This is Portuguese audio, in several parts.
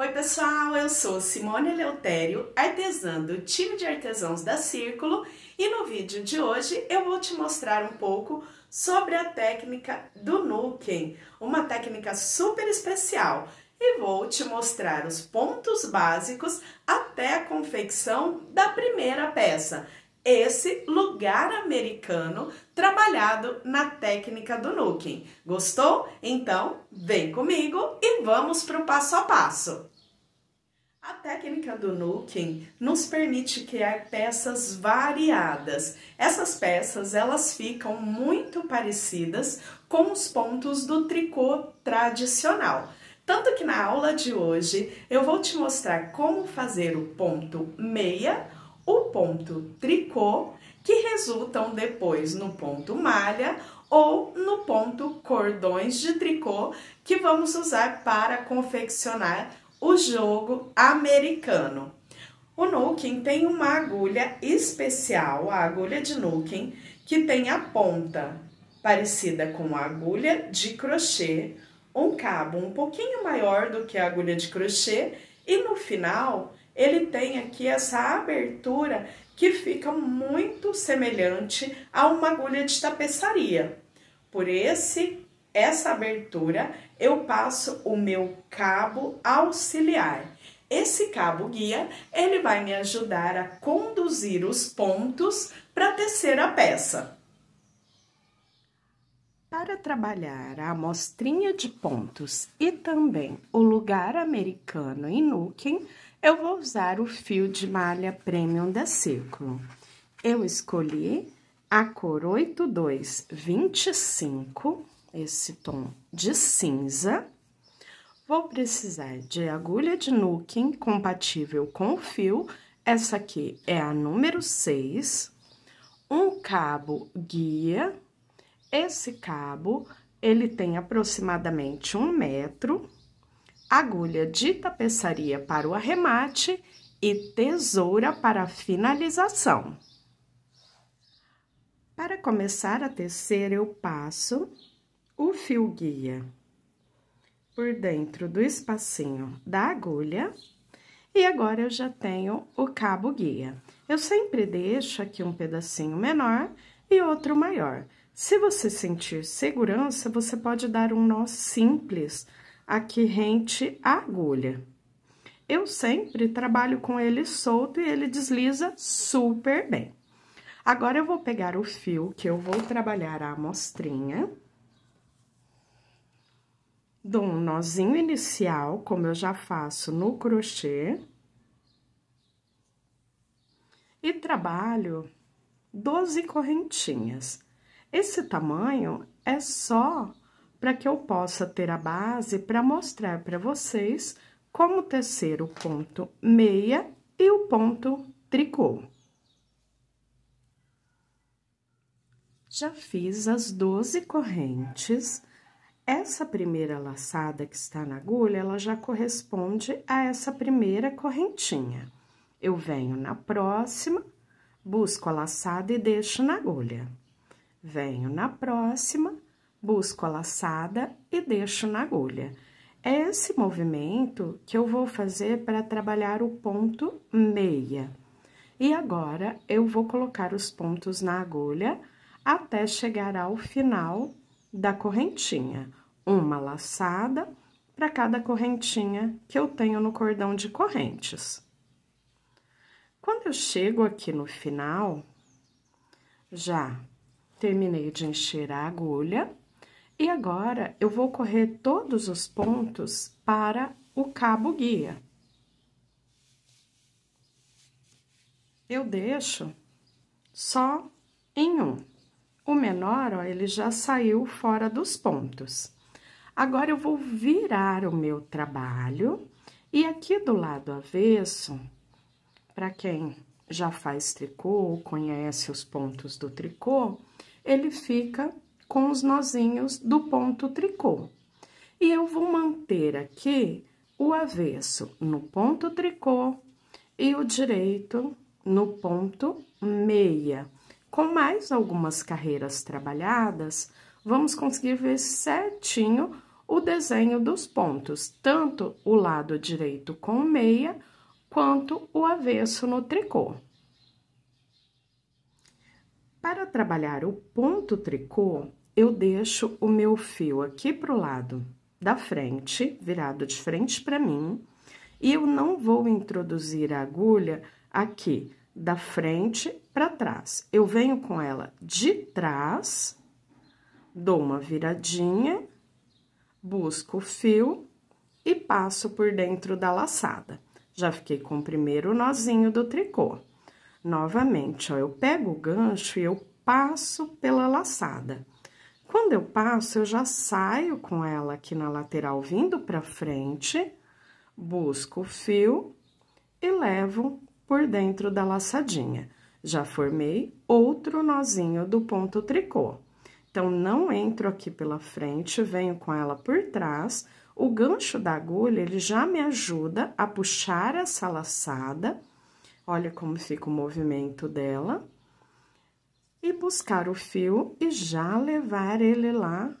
Oi, pessoal, eu sou Simone Eleutério, artesã do time de artesãos da Círculo, e no vídeo de hoje eu vou te mostrar um pouco sobre a técnica do Nuken, uma técnica super especial, e vou te mostrar os pontos básicos até a confecção da primeira peça, esse lugar americano trabalhado na técnica do nuking. Gostou? Então vem comigo e vamos para o passo a passo. A técnica do nuking nos permite criar peças variadas. Essas peças elas ficam muito parecidas com os pontos do tricô tradicional. Tanto que na aula de hoje eu vou te mostrar como fazer o ponto meia o ponto tricô, que resultam depois no ponto malha ou no ponto cordões de tricô, que vamos usar para confeccionar o jogo americano. O Nuken tem uma agulha especial, a agulha de Nuken, que tem a ponta parecida com a agulha de crochê, um cabo um pouquinho maior do que a agulha de crochê e no final ele tem aqui essa abertura que fica muito semelhante a uma agulha de tapeçaria. Por esse essa abertura, eu passo o meu cabo auxiliar. Esse cabo guia, ele vai me ajudar a conduzir os pontos para tecer a peça. Para trabalhar a amostrinha de pontos e também o lugar americano em Nuken, eu vou usar o fio de malha premium da Círculo. Eu escolhi a cor 8225, esse tom de cinza. Vou precisar de agulha de nuking compatível com o fio, essa aqui é a número 6. Um cabo guia, esse cabo, ele tem aproximadamente um metro agulha de tapeçaria para o arremate e tesoura para a finalização. Para começar a tecer, eu passo o fio guia por dentro do espacinho da agulha e agora eu já tenho o cabo guia. Eu sempre deixo aqui um pedacinho menor e outro maior. Se você sentir segurança, você pode dar um nó simples aqui rente a agulha. Eu sempre trabalho com ele solto e ele desliza super bem. Agora, eu vou pegar o fio que eu vou trabalhar a amostrinha. Dou um nozinho inicial, como eu já faço no crochê. E trabalho 12 correntinhas. Esse tamanho é só para que eu possa ter a base para mostrar para vocês como tecer o ponto meia e o ponto tricô. Já fiz as 12 correntes. Essa primeira laçada que está na agulha, ela já corresponde a essa primeira correntinha. Eu venho na próxima, busco a laçada e deixo na agulha. Venho na próxima, busco a laçada e deixo na agulha. É esse movimento que eu vou fazer para trabalhar o ponto meia. E agora, eu vou colocar os pontos na agulha até chegar ao final da correntinha. Uma laçada para cada correntinha que eu tenho no cordão de correntes. Quando eu chego aqui no final, já terminei de encher a agulha, e agora, eu vou correr todos os pontos para o cabo guia. Eu deixo só em um. O menor, ó, ele já saiu fora dos pontos. Agora, eu vou virar o meu trabalho e aqui do lado avesso, para quem já faz tricô, ou conhece os pontos do tricô, ele fica com os nozinhos do ponto tricô. E eu vou manter aqui o avesso no ponto tricô e o direito no ponto meia. Com mais algumas carreiras trabalhadas, vamos conseguir ver certinho o desenho dos pontos, tanto o lado direito com meia, quanto o avesso no tricô. Para trabalhar o ponto tricô, eu deixo o meu fio aqui pro lado da frente, virado de frente para mim, e eu não vou introduzir a agulha aqui da frente para trás. Eu venho com ela de trás, dou uma viradinha, busco o fio e passo por dentro da laçada. Já fiquei com o primeiro nozinho do tricô. Novamente, ó, eu pego o gancho e eu passo pela laçada quando eu passo, eu já saio com ela aqui na lateral, vindo para frente, busco o fio e levo por dentro da laçadinha. Já formei outro nozinho do ponto tricô. Então, não entro aqui pela frente, venho com ela por trás. O gancho da agulha, ele já me ajuda a puxar essa laçada. Olha como fica o movimento dela e buscar o fio e já levar ele lá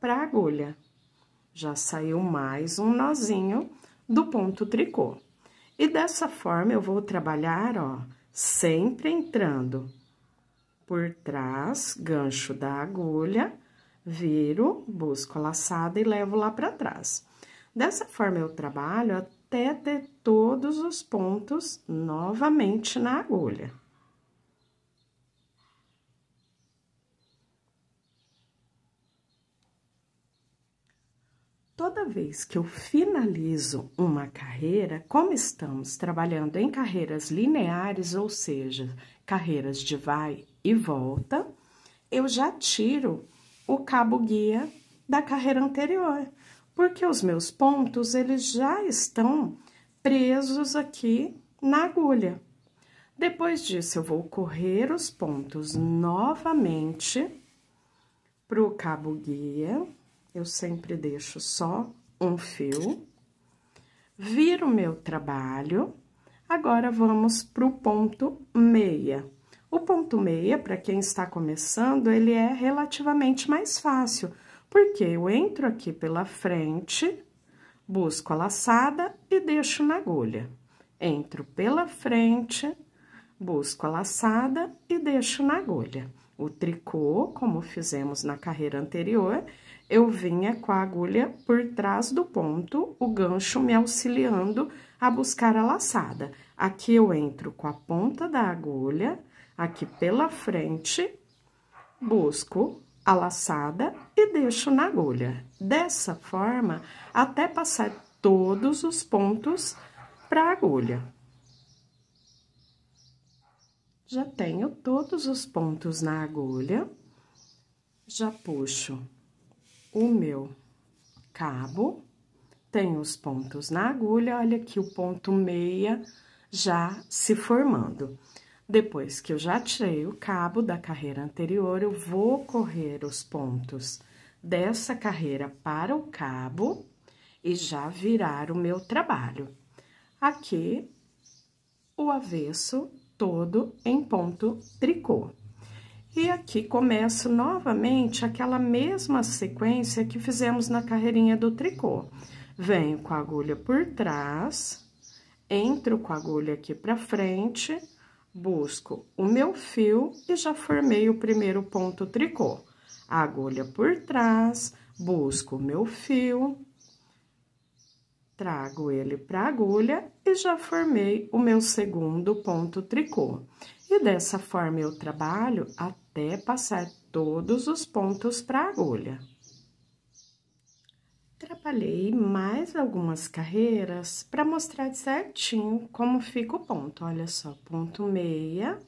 para a agulha. Já saiu mais um nozinho do ponto tricô. E dessa forma, eu vou trabalhar, ó, sempre entrando por trás, gancho da agulha, viro, busco a laçada e levo lá para trás. Dessa forma, eu trabalho até ter todos os pontos novamente na agulha. Toda vez que eu finalizo uma carreira, como estamos trabalhando em carreiras lineares, ou seja, carreiras de vai e volta, eu já tiro o cabo guia da carreira anterior, porque os meus pontos eles já estão presos aqui na agulha. Depois disso, eu vou correr os pontos novamente para o cabo guia eu sempre deixo só um fio, viro meu trabalho. Agora, vamos para o ponto meia. O ponto meia, para quem está começando, ele é relativamente mais fácil, porque eu entro aqui pela frente, busco a laçada e deixo na agulha. Entro pela frente, busco a laçada e deixo na agulha. O tricô, como fizemos na carreira anterior, eu vinha com a agulha por trás do ponto, o gancho me auxiliando a buscar a laçada. Aqui eu entro com a ponta da agulha, aqui pela frente, busco a laçada e deixo na agulha. Dessa forma, até passar todos os pontos para a agulha. Já tenho todos os pontos na agulha, já puxo o meu cabo, tenho os pontos na agulha, olha aqui o ponto meia já se formando. Depois que eu já tirei o cabo da carreira anterior, eu vou correr os pontos dessa carreira para o cabo e já virar o meu trabalho. Aqui, o avesso todo em ponto tricô. E aqui começo novamente aquela mesma sequência que fizemos na carreirinha do tricô. Venho com a agulha por trás, entro com a agulha aqui pra frente, busco o meu fio e já formei o primeiro ponto tricô. A agulha por trás, busco o meu fio, trago ele pra agulha e já formei o meu segundo ponto tricô. E dessa forma eu trabalho até até passar todos os pontos para a agulha. Trabalhei mais algumas carreiras para mostrar certinho como fica o ponto. Olha só, ponto meia,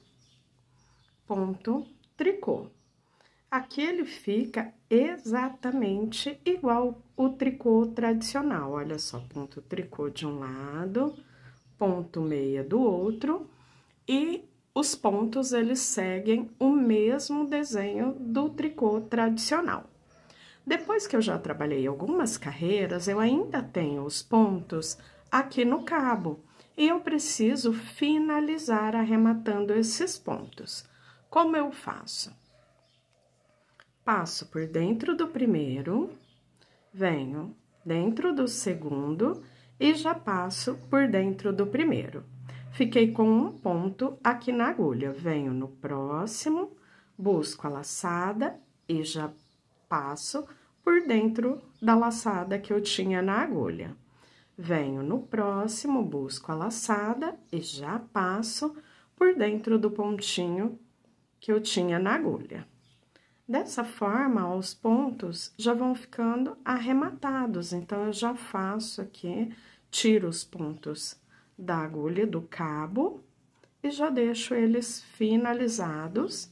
ponto tricô. Aqui ele fica exatamente igual o tricô tradicional. Olha só, ponto tricô de um lado, ponto meia do outro. E os pontos eles seguem o mesmo desenho do tricô tradicional. Depois que eu já trabalhei algumas carreiras, eu ainda tenho os pontos aqui no cabo e eu preciso finalizar arrematando esses pontos. Como eu faço? Passo por dentro do primeiro, venho dentro do segundo e já passo por dentro do primeiro. Fiquei com um ponto aqui na agulha. Venho no próximo, busco a laçada e já passo por dentro da laçada que eu tinha na agulha. Venho no próximo, busco a laçada e já passo por dentro do pontinho que eu tinha na agulha. Dessa forma, os pontos já vão ficando arrematados, então, eu já faço aqui, tiro os pontos da agulha do cabo e já deixo eles finalizados,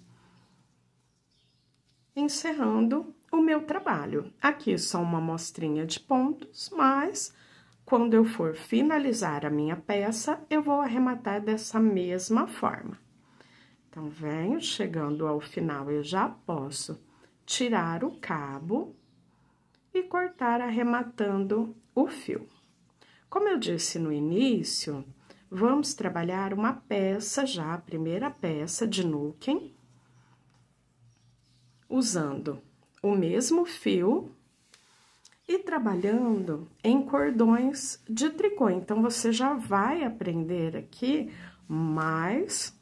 encerrando o meu trabalho. Aqui só uma mostrinha de pontos, mas quando eu for finalizar a minha peça, eu vou arrematar dessa mesma forma. Então, venho chegando ao final, eu já posso tirar o cabo e cortar arrematando o fio. Como eu disse no início, vamos trabalhar uma peça já, a primeira peça de Nuken, usando o mesmo fio e trabalhando em cordões de tricô. Então, você já vai aprender aqui mais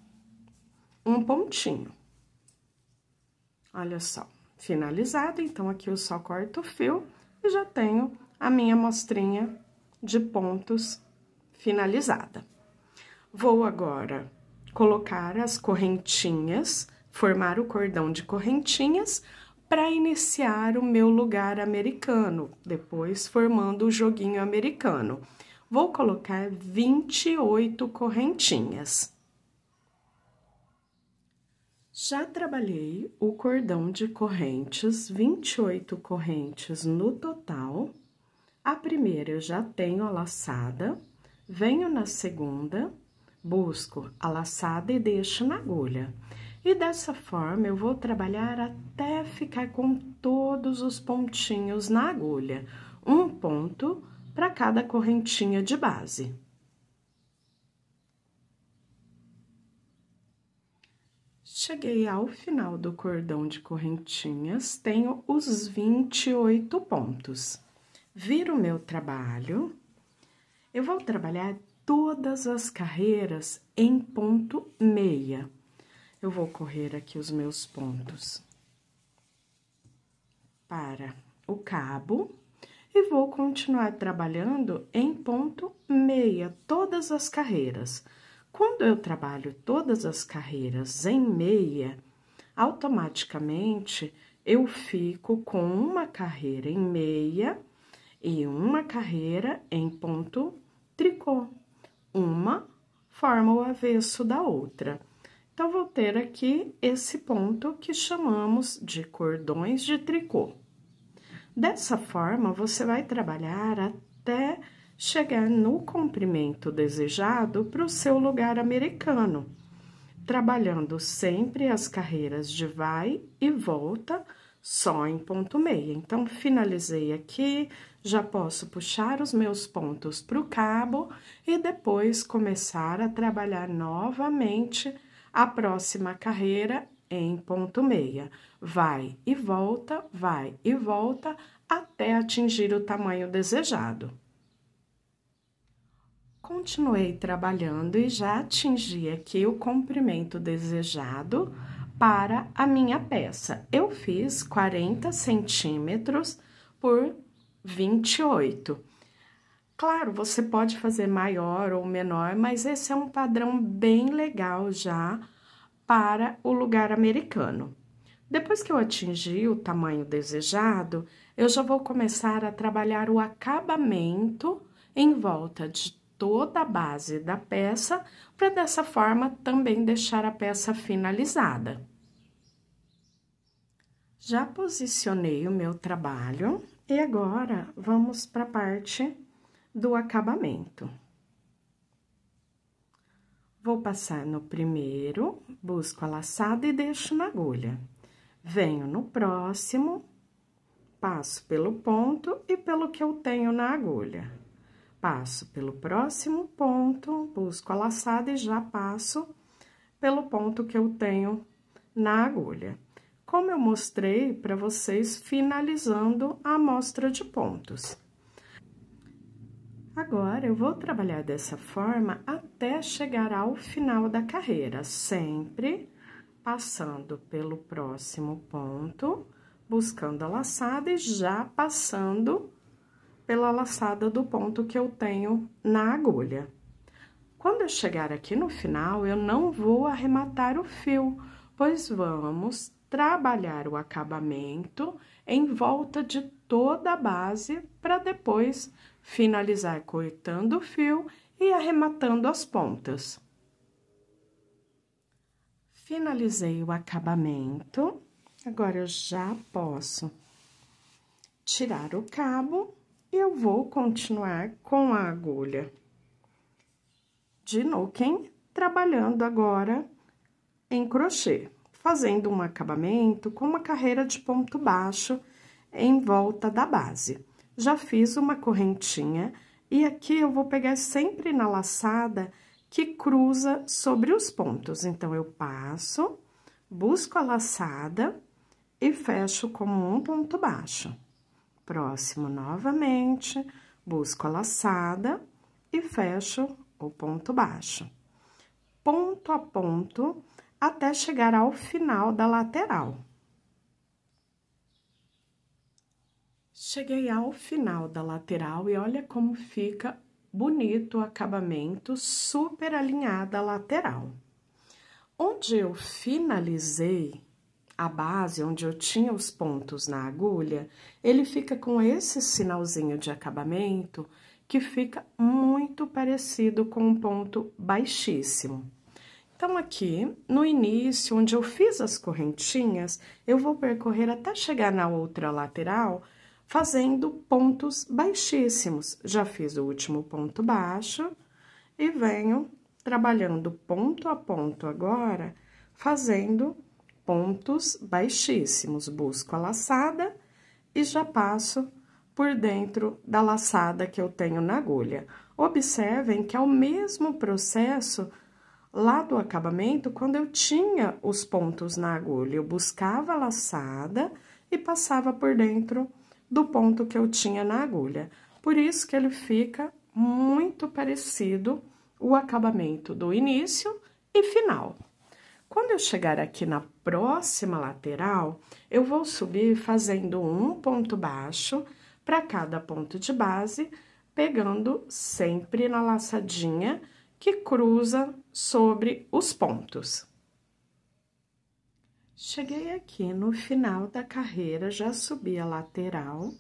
um pontinho. Olha só, finalizado. Então, aqui eu só corto o fio e já tenho a minha mostrinha de pontos finalizada. Vou agora colocar as correntinhas, formar o cordão de correntinhas para iniciar o meu lugar americano, depois formando o joguinho americano. Vou colocar 28 correntinhas. Já trabalhei o cordão de correntes, 28 correntes no total a primeira eu já tenho a laçada, venho na segunda, busco a laçada e deixo na agulha. E dessa forma, eu vou trabalhar até ficar com todos os pontinhos na agulha. Um ponto para cada correntinha de base. Cheguei ao final do cordão de correntinhas, tenho os 28 pontos vir o meu trabalho. Eu vou trabalhar todas as carreiras em ponto meia. Eu vou correr aqui os meus pontos para o cabo e vou continuar trabalhando em ponto meia todas as carreiras. Quando eu trabalho todas as carreiras em meia, automaticamente eu fico com uma carreira em meia e uma carreira em ponto tricô. Uma forma o avesso da outra. Então, vou ter aqui esse ponto que chamamos de cordões de tricô. Dessa forma, você vai trabalhar até chegar no comprimento desejado para o seu lugar americano, trabalhando sempre as carreiras de vai e volta só em ponto meia. Então, finalizei aqui, já posso puxar os meus pontos para o cabo e depois começar a trabalhar novamente a próxima carreira em ponto meia. Vai e volta, vai e volta, até atingir o tamanho desejado. Continuei trabalhando e já atingi aqui o comprimento desejado, para a minha peça. Eu fiz 40 centímetros por 28. Claro, você pode fazer maior ou menor, mas esse é um padrão bem legal já para o lugar americano. Depois que eu atingir o tamanho desejado, eu já vou começar a trabalhar o acabamento em volta de toda a base da peça, para dessa forma também deixar a peça finalizada. Já posicionei o meu trabalho e agora vamos para a parte do acabamento. Vou passar no primeiro, busco a laçada e deixo na agulha. Venho no próximo, passo pelo ponto e pelo que eu tenho na agulha. Passo pelo próximo ponto, busco a laçada e já passo pelo ponto que eu tenho na agulha como eu mostrei para vocês finalizando a amostra de pontos. Agora, eu vou trabalhar dessa forma até chegar ao final da carreira, sempre passando pelo próximo ponto, buscando a laçada e já passando pela laçada do ponto que eu tenho na agulha. Quando eu chegar aqui no final, eu não vou arrematar o fio, pois vamos trabalhar o acabamento em volta de toda a base para depois finalizar cortando o fio e arrematando as pontas. Finalizei o acabamento, agora eu já posso tirar o cabo e eu vou continuar com a agulha. De Noken trabalhando agora em crochê fazendo um acabamento com uma carreira de ponto baixo em volta da base. Já fiz uma correntinha e aqui eu vou pegar sempre na laçada que cruza sobre os pontos. Então, eu passo, busco a laçada e fecho como um ponto baixo. Próximo, novamente, busco a laçada e fecho o ponto baixo. Ponto a ponto, até chegar ao final da lateral. Cheguei ao final da lateral e olha como fica bonito o acabamento, super alinhada a lateral. Onde eu finalizei a base, onde eu tinha os pontos na agulha, ele fica com esse sinalzinho de acabamento que fica muito parecido com um ponto baixíssimo. Então, aqui no início, onde eu fiz as correntinhas, eu vou percorrer até chegar na outra lateral, fazendo pontos baixíssimos. Já fiz o último ponto baixo e venho trabalhando ponto a ponto agora, fazendo pontos baixíssimos. Busco a laçada e já passo por dentro da laçada que eu tenho na agulha. Observem que é o mesmo processo lá do acabamento quando eu tinha os pontos na agulha. Eu buscava a laçada e passava por dentro do ponto que eu tinha na agulha. Por isso que ele fica muito parecido o acabamento do início e final. Quando eu chegar aqui na próxima lateral, eu vou subir fazendo um ponto baixo para cada ponto de base, pegando sempre na laçadinha que cruza sobre os pontos. Cheguei aqui no final da carreira, já subi a lateral,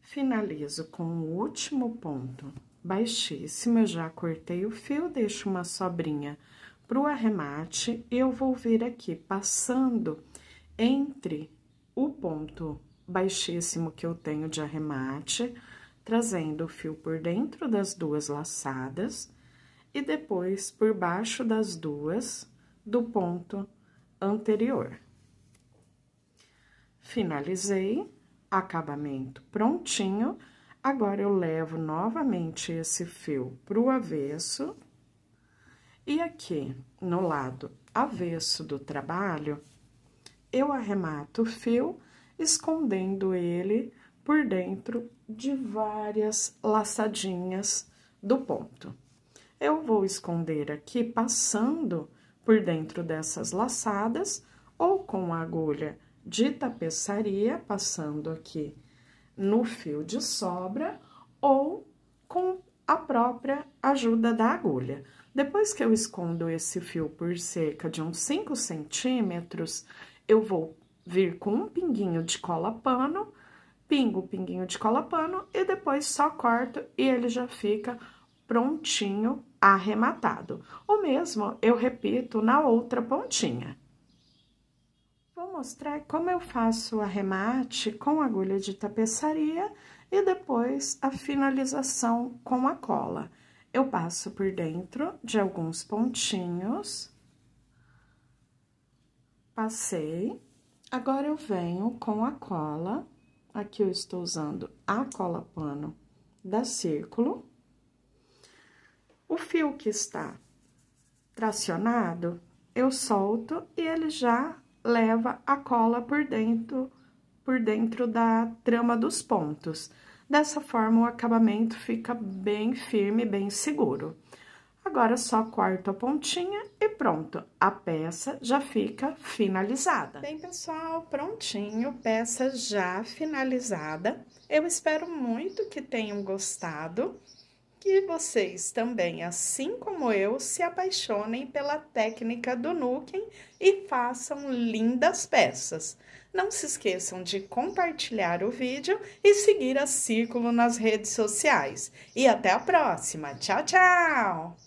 finalizo com o último ponto baixíssimo, eu já cortei o fio, deixo uma sobrinha para o arremate, eu vou vir aqui passando entre o ponto baixíssimo que eu tenho de arremate, trazendo o fio por dentro das duas laçadas, e depois por baixo das duas do ponto anterior. Finalizei, acabamento prontinho. Agora, eu levo novamente esse fio pro avesso. E aqui, no lado avesso do trabalho, eu arremato o fio, escondendo ele por dentro de várias laçadinhas do ponto eu vou esconder aqui passando por dentro dessas laçadas ou com a agulha de tapeçaria, passando aqui no fio de sobra ou com a própria ajuda da agulha. Depois que eu escondo esse fio por cerca de uns 5 centímetros, eu vou vir com um pinguinho de cola pano, pingo o pinguinho de cola pano e depois só corto e ele já fica prontinho, arrematado. O mesmo eu repito na outra pontinha. Vou mostrar como eu faço o arremate com agulha de tapeçaria e depois a finalização com a cola. Eu passo por dentro de alguns pontinhos. Passei. Agora, eu venho com a cola. Aqui, eu estou usando a cola pano da Círculo. O fio que está tracionado, eu solto e ele já leva a cola por dentro, por dentro da trama dos pontos. Dessa forma, o acabamento fica bem firme, bem seguro. Agora, só corto a pontinha e pronto, a peça já fica finalizada. Bem, pessoal, prontinho, peça já finalizada. Eu espero muito que tenham gostado que vocês também, assim como eu, se apaixonem pela técnica do Nukem e façam lindas peças. Não se esqueçam de compartilhar o vídeo e seguir a Círculo nas redes sociais. E até a próxima! Tchau, tchau!